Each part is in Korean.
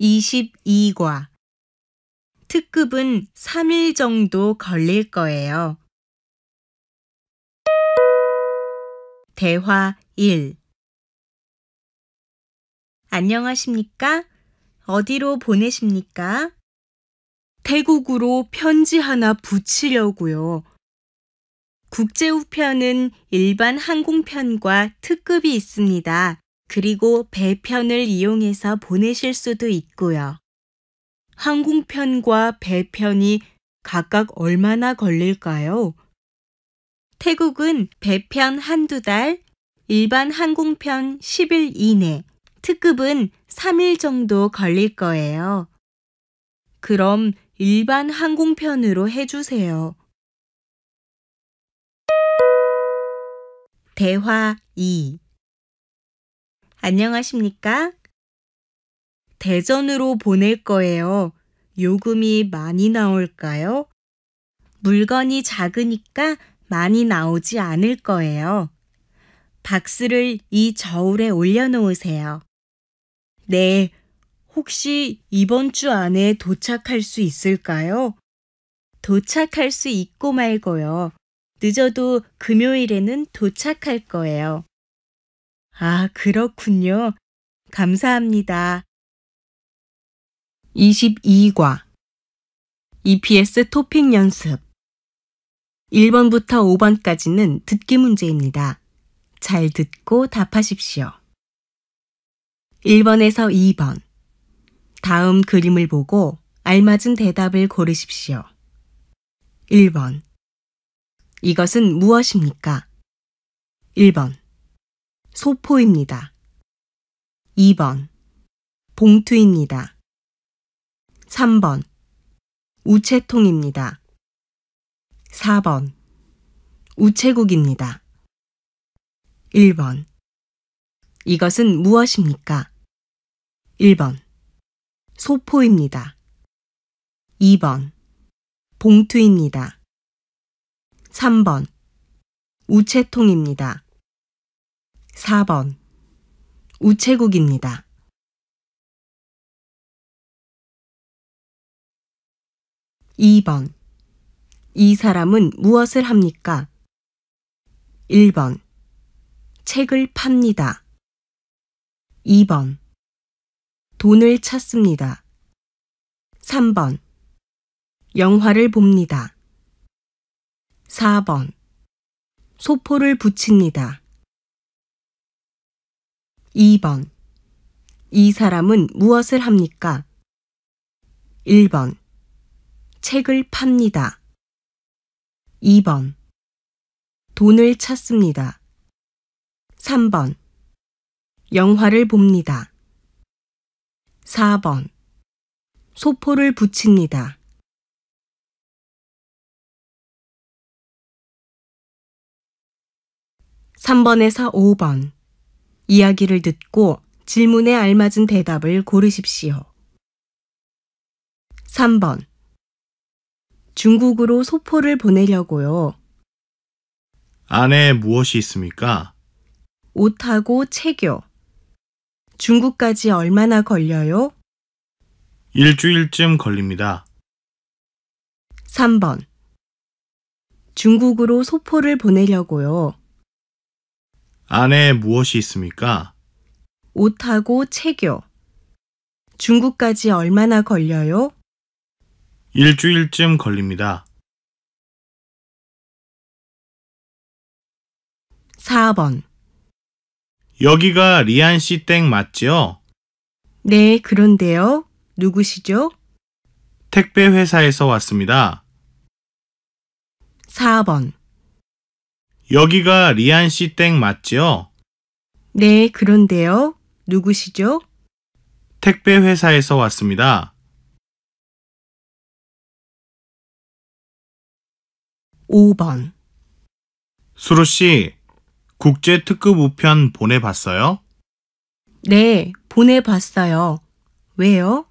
22과 특급은 3일 정도 걸릴 거예요. 대화 1 안녕하십니까? 어디로 보내십니까? 태국으로 편지 하나 붙이려고요. 국제우편은 일반 항공편과 특급이 있습니다. 그리고 배편을 이용해서 보내실 수도 있고요. 항공편과 배편이 각각 얼마나 걸릴까요? 태국은 배편 한두 달, 일반 항공편 10일 이내, 특급은 3일 정도 걸릴 거예요. 그럼 일반 항공편으로 해주세요. 대화 2 안녕하십니까? 대전으로 보낼 거예요. 요금이 많이 나올까요? 물건이 작으니까 많이 나오지 않을 거예요. 박스를 이 저울에 올려놓으세요. 네, 혹시 이번 주 안에 도착할 수 있을까요? 도착할 수 있고 말고요. 늦어도 금요일에는 도착할 거예요. 아, 그렇군요. 감사합니다. 22과 EPS 토픽 연습 1번부터 5번까지는 듣기 문제입니다. 잘 듣고 답하십시오. 1번에서 2번. 다음 그림을 보고 알맞은 대답을 고르십시오. 1번. 이것은 무엇입니까? 1번. 소포입니다. 2번. 봉투입니다. 3번. 우체통입니다. 4번. 우체국입니다. 1번. 이것은 무엇입니까? 1번. 소포입니다. 2번. 봉투입니다. 3번. 우체통입니다. 4번 우체국입니다. 2번 이 사람은 무엇을 합니까? 1번 책을 팝니다. 2번 돈을 찾습니다. 3번 영화를 봅니다. 4번 소포를 붙입니다. 2번. 이 사람은 무엇을 합니까? 1번. 책을 팝니다. 2번. 돈을 찾습니다. 3번. 영화를 봅니다. 4번. 소포를 붙입니다. 3번에서 5번. 이야기를 듣고 질문에 알맞은 대답을 고르십시오. 3번. 중국으로 소포를 보내려고요. 안에 무엇이 있습니까? 옷하고 체교. 중국까지 얼마나 걸려요? 일주일쯤 걸립니다. 3번. 중국으로 소포를 보내려고요. 안에 무엇이 있습니까? 옷하고 체교. 중국까지 얼마나 걸려요? 일주일쯤 걸립니다. 4번. 여기가 리안 씨땡맞지 네, 그런데요. 누구시죠? 택배 회사에서 왔습니다. 4번. 여기가 리안 씨댁 맞지요? 네, 그런데요. 누구시죠? 택배 회사에서 왔습니다. 오번 수로 씨, 국제 특급 우편 보내봤어요? 네, 보내봤어요. 왜요?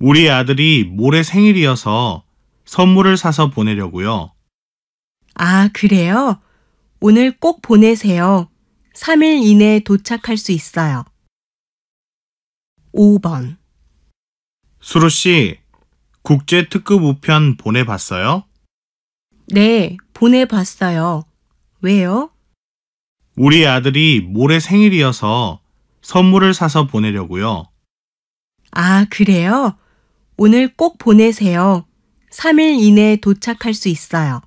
우리 아들이 모레 생일이어서 선물을 사서 보내려고요. 아, 그래요? 오늘 꼭 보내세요. 3일 이내에 도착할 수 있어요. 5번. 수로 씨, 국제 특급 우편 보내봤어요? 네, 보내봤어요. 왜요? 우리 아들이 모레 생일이어서 선물을 사서 보내려고요. 아, 그래요? 오늘 꼭 보내세요. 3일 이내에 도착할 수 있어요.